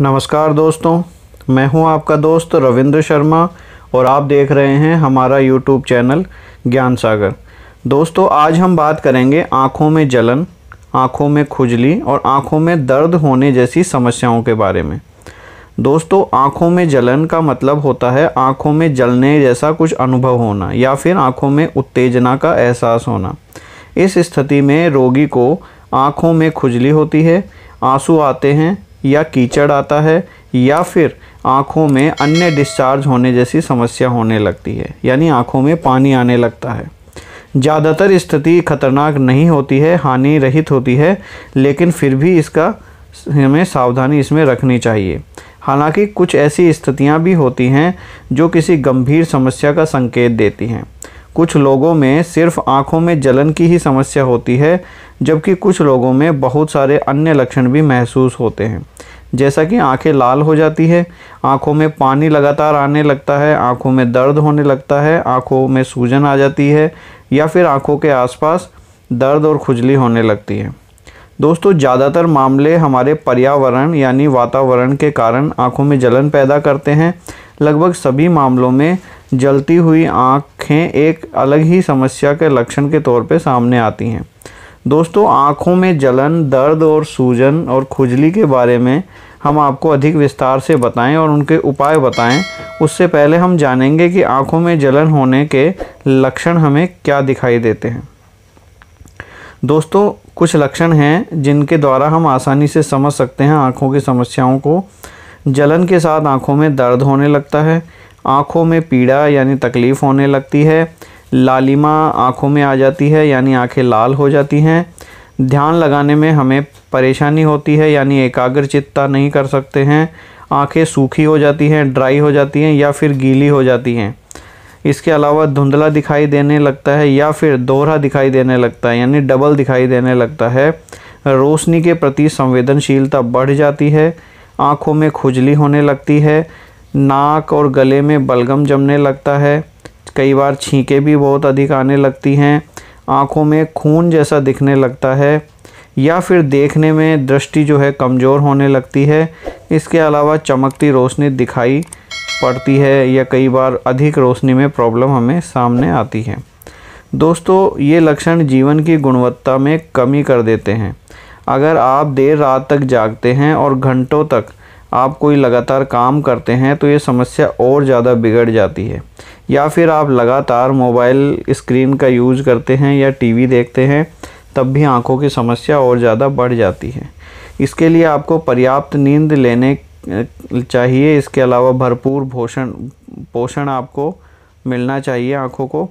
नमस्कार दोस्तों मैं हूं आपका दोस्त रविंद्र शर्मा और आप देख रहे हैं हमारा यूट्यूब चैनल ज्ञान सागर दोस्तों आज हम बात करेंगे आँखों में जलन आँखों में खुजली और आँखों में दर्द होने जैसी समस्याओं के बारे में दोस्तों आँखों में जलन का मतलब होता है आँखों में जलने जैसा कुछ अनुभव होना या फिर आँखों में उत्तेजना का एहसास होना इस स्थिति में रोगी को आँखों में खुजली होती है आंसू आते हैं या कीचड़ आता है या फिर आँखों में अन्य डिस्चार्ज होने जैसी समस्या होने लगती है यानी आँखों में पानी आने लगता है ज़्यादातर स्थिति खतरनाक नहीं होती है हानि रहित होती है लेकिन फिर भी इसका हमें सावधानी इसमें रखनी चाहिए हालांकि कुछ ऐसी स्थितियां भी होती हैं जो किसी गंभीर समस्या का संकेत देती हैं कुछ लोगों में सिर्फ आँखों में जलन की ही समस्या होती है जबकि कुछ लोगों में बहुत सारे अन्य लक्षण भी महसूस होते हैं जैसा कि आंखें लाल हो जाती है आंखों में पानी लगातार आने लगता है आंखों में दर्द होने लगता है आंखों में सूजन आ जाती है या फिर आंखों के आसपास दर्द और खुजली होने लगती है दोस्तों ज़्यादातर मामले हमारे पर्यावरण यानी वातावरण के कारण आंखों में जलन पैदा करते हैं लगभग सभी मामलों में जलती हुई आँखें एक अलग ही समस्या के लक्षण के तौर पर सामने आती हैं दोस्तों आँखों में जलन दर्द और सूजन और खुजली के बारे में हम आपको अधिक विस्तार से बताएं और उनके उपाय बताएं उससे पहले हम जानेंगे कि आँखों में जलन होने के लक्षण हमें क्या दिखाई देते हैं दोस्तों कुछ लक्षण हैं जिनके द्वारा हम आसानी से समझ सकते हैं आँखों की समस्याओं को जलन के साथ आँखों में दर्द होने लगता है आँखों में पीड़ा यानी तकलीफ़ होने लगती है लालिमा आँखों में आ जाती है यानी आँखें लाल हो जाती हैं ध्यान लगाने में हमें परेशानी होती है यानी चित्ता नहीं कर सकते हैं आँखें सूखी हो जाती हैं ड्राई हो जाती हैं या फिर गीली हो जाती हैं इसके अलावा धुंधला दिखाई देने लगता है या फिर दोहरा दिखाई देने लगता है यानी डबल दिखाई देने लगता है रोशनी के प्रति संवेदनशीलता बढ़ जाती है आँखों में खुजली होने लगती है नाक और गले में बलगम जमने लगता है कई बार छींके भी बहुत अधिक आने लगती हैं आँखों में खून जैसा दिखने लगता है या फिर देखने में दृष्टि जो है कमज़ोर होने लगती है इसके अलावा चमकती रोशनी दिखाई पड़ती है या कई बार अधिक रोशनी में प्रॉब्लम हमें सामने आती है दोस्तों ये लक्षण जीवन की गुणवत्ता में कमी कर देते हैं अगर आप देर रात तक जागते हैं और घंटों तक आप कोई लगातार काम करते हैं तो ये समस्या और ज़्यादा बिगड़ जाती है या फिर आप लगातार मोबाइल स्क्रीन का यूज करते हैं या टीवी देखते हैं तब भी आँखों की समस्या और ज़्यादा बढ़ जाती है इसके लिए आपको पर्याप्त नींद लेने चाहिए इसके अलावा भरपूर भोषण पोषण आपको मिलना चाहिए आँखों को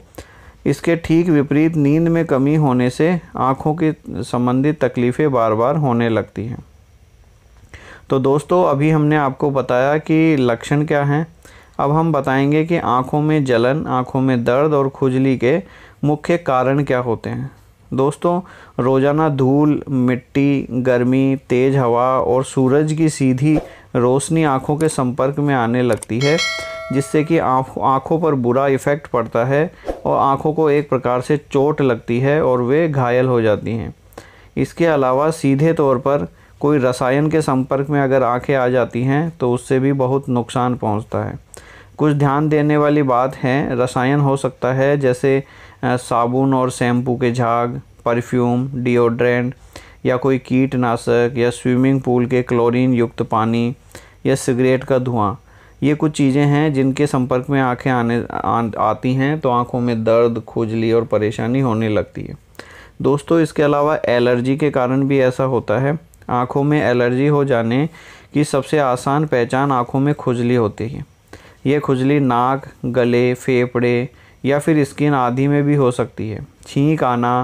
इसके ठीक विपरीत नींद में कमी होने से आँखों के संबंधित तकलीफ़ें बार बार होने लगती हैं तो दोस्तों अभी हमने आपको बताया कि लक्षण क्या हैं अब हम बताएंगे कि आँखों में जलन आँखों में दर्द और खुजली के मुख्य कारण क्या होते हैं दोस्तों रोज़ाना धूल मिट्टी गर्मी तेज़ हवा और सूरज की सीधी रोशनी आँखों के संपर्क में आने लगती है जिससे कि आँखों पर बुरा इफ़ेक्ट पड़ता है और आँखों को एक प्रकार से चोट लगती है और वे घायल हो जाती हैं इसके अलावा सीधे तौर पर कोई रसायन के संपर्क में अगर आँखें आ जाती हैं तो उससे भी बहुत नुकसान पहुँचता है कुछ ध्यान देने वाली बात है रसायन हो सकता है जैसे साबुन और शैम्पू के झाग परफ्यूम डिओड्रेंट या कोई कीटनाशक या स्विमिंग पूल के क्लोरीन युक्त पानी या सिगरेट का धुआं ये कुछ चीज़ें हैं जिनके संपर्क में आँखें आने आ, आती हैं तो आँखों में दर्द खुजली और परेशानी होने लगती है दोस्तों इसके अलावा एलर्जी के कारण भी ऐसा होता है आँखों में एलर्जी हो जाने की सबसे आसान पहचान आँखों में खुजली होती है यह खुजली नाक गले फेफड़े या फिर स्किन आदि में भी हो सकती है छींक आना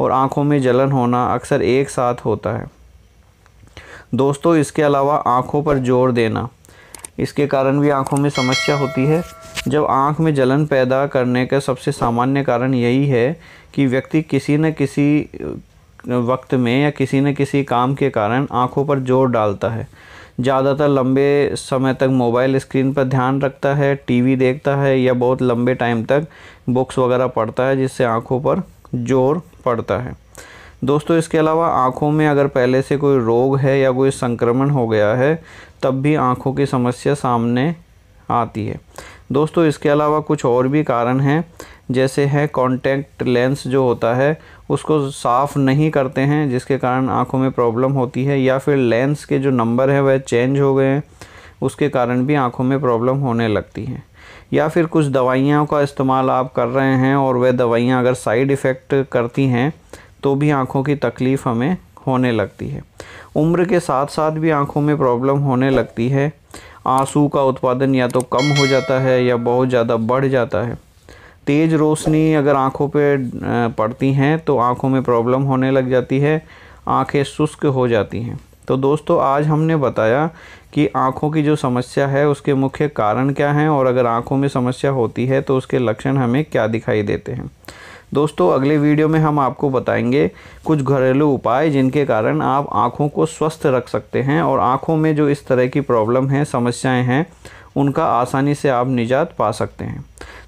और आँखों में जलन होना अक्सर एक साथ होता है दोस्तों इसके अलावा आँखों पर जोर देना इसके कारण भी आँखों में समस्या होती है जब आँख में जलन पैदा करने का सबसे सामान्य कारण यही है कि व्यक्ति किसी न किसी वक्त में या किसी न किसी काम के कारण आँखों पर जोर डालता है ज़्यादातर लंबे समय तक मोबाइल स्क्रीन पर ध्यान रखता है टीवी देखता है या बहुत लंबे टाइम तक बुक्स वगैरह पढ़ता है जिससे आँखों पर जोर पड़ता है दोस्तों इसके अलावा आँखों में अगर पहले से कोई रोग है या कोई संक्रमण हो गया है तब भी आँखों की समस्या सामने आती है दोस्तों इसके अलावा कुछ और भी कारण हैं जैसे है कॉन्टैक्ट लेंस जो होता है उसको साफ़ नहीं करते हैं जिसके कारण आँखों में प्रॉब्लम होती है या फिर लेंस के जो नंबर है वह चेंज हो गए हैं उसके कारण भी आँखों में प्रॉब्लम होने लगती है या फिर कुछ दवाइयों का इस्तेमाल आप कर रहे हैं और वह दवाइयाँ अगर साइड इफ़ेक्ट करती हैं तो भी आँखों की तकलीफ़ हमें होने लगती है उम्र के साथ साथ भी आँखों में प्रॉब्लम होने लगती है आंसू का उत्पादन या तो कम हो जाता है या बहुत ज़्यादा बढ़ जाता है तेज़ रोशनी अगर आँखों पे पड़ती हैं तो आँखों में प्रॉब्लम होने लग जाती है आँखें शुष्क हो जाती हैं तो दोस्तों आज हमने बताया कि आँखों की जो समस्या है उसके मुख्य कारण क्या हैं और अगर आँखों में समस्या होती है तो उसके लक्षण हमें क्या दिखाई देते हैं दोस्तों अगले वीडियो में हम आपको बताएंगे कुछ घरेलू उपाय जिनके कारण आप आँखों को स्वस्थ रख सकते हैं और आँखों में जो इस तरह की प्रॉब्लम है समस्याएं हैं उनका आसानी से आप निजात पा सकते हैं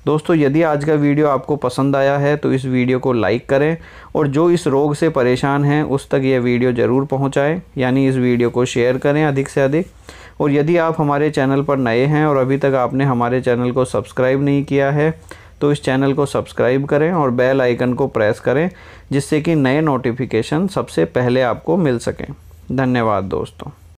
दोस्तों यदि आज का वीडियो आपको पसंद आया है तो इस वीडियो को लाइक करें और जो इस रोग से परेशान हैं उस तक यह वीडियो ज़रूर पहुंचाएं यानी इस वीडियो को शेयर करें अधिक से अधिक और यदि आप हमारे चैनल पर नए हैं और अभी तक आपने हमारे चैनल को सब्सक्राइब नहीं किया है तो इस चैनल को सब्सक्राइब करें और बेल आइकन को प्रेस करें जिससे कि नए नोटिफिकेशन सबसे पहले आपको मिल सकें धन्यवाद दोस्तों